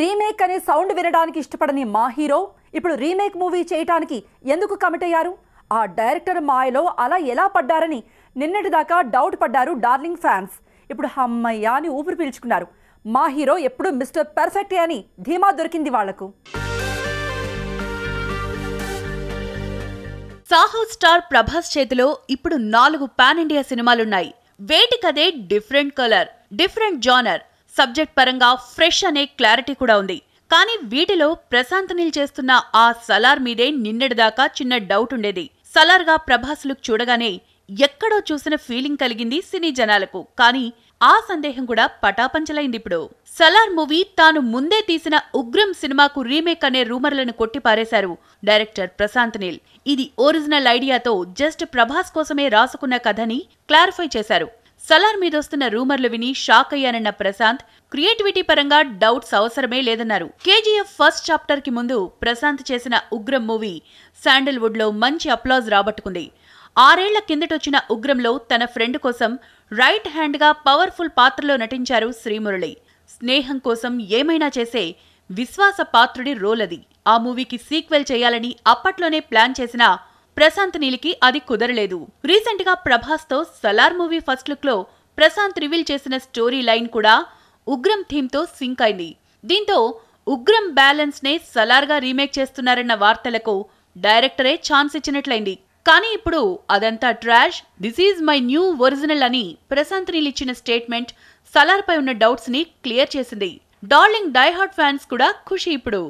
remake అనే sound వినడానికి ఇష్టపడని మా హీరో ఇప్పుడు రీమేక్ మూవీ చేయటానికి ఎందుకు కమిట్ అయ్యారు ఆ డైరెక్టర్ మాయలో అలా ఎలా పడ్డారని నిన్నటిదాకా డౌట్ పడ్డారు డార్లింగ్ ఫ్యాన్స్ ఇప్పుడు హమ్మయ్య అని ఊపిరి పీల్చుకున్నారు మా హీరో ఎప్పుడు మిస్టర్ పర్ఫెక్ట్ అని ధీమా దొరికింది వాళ్లకు సాహో స్టార్ ప్రభాస్ చేతిలో ఇప్పుడు నాలుగు పాన్ ఇండియా సినిమాలున్నాయి వేటికదే different colour different genre subject పరంగా ఫ్రెష్ అనే క్లారిటీ కూడా ఉంది కానీ వీటిలో ప్రశాంత్ నిల్ చేస్తున్న ఆ సలార్ మీదే నిన్నటిదాకా చిన్న డౌట్ ఉండేది సలార్గా ప్రభాస్ లుక్ చూడగానే ఎక్కడో చూసిన ఫీలింగ్ కలిగింది సినీ జనాలకు కానీ ఆ సందేహం కూడా పటాపంచలైంది ఇప్పుడు సలార్ మూవీ తాను ముందే తీసిన ఉగ్రం సినిమాకు రీమేక్ అనే రూమర్లను కొట్టిపారేశారు డైరెక్టర్ ప్రశాంత్ నీల్ ఇది ఒరిజినల్ ఐడియాతో జస్ట్ ప్రభాస్ కోసమే రాసుకున్న కథని క్లారిఫై చేశారు సలార్ మీద వస్తున్న రూమర్లు విని షాక్ అయ్యానన్న ప్రశాంత్ క్రియేటివిటీ పరంగా డౌట్స్ అవసరమే లేదన్నారు కేజీఎఫ్ ఫస్ట్ చాప్టర్ కి ముందు ప్రశాంత్ చేసిన ఉగ్రం మూవీ శాండల్వుడ్ లో మంచి అప్లాజ్ రాబట్టుకుంది ఆరేళ్ల కిందటొచ్చిన ఉగ్రంలో తన ఫ్రెండ్ కోసం రైట్ హ్యాండ్ గా పవర్ఫుల్ పాత్రలో నటించారు శ్రీమురళి స్నేహం కోసం ఏమైనా చేసే విశ్వాస పాత్రుడి రోల్ అది ఆ మూవీకి సీక్వెల్ చేయాలని అప్పట్లోనే ప్లాన్ చేసిన ప్రశాంత్ నీలికి అది కుదరలేదు రీసెంట్ గా ప్రభాస్ తో సలార్ మూవీ ఫస్ట్ లుక్ లో ప్రశాంత్ రివీల్ చేసిన స్టోరీ లైన్ కూడా ఉగ్రం థీమ్ తో సింక్ అయింది దీంతో ఉగ్రం బ్యాలెన్స్ నే సలార్ గా రీమేక్ చేస్తున్నారన్న వార్తలకు డైరెక్టరే ఛాన్స్ ఇచ్చినట్లయింది కానీ ఇప్పుడు అదంతా trash this is my new original అని ప్రశాంత్ నీల్ ఇచ్చిన స్టేట్మెంట్ సలార్ పై ఉన్న డౌట్స్ ని క్లియర్ చేసింది డార్లింగ్ డైహార్ట్ ఫ్యాన్స్ కూడా ఖుషి ఇప్పుడు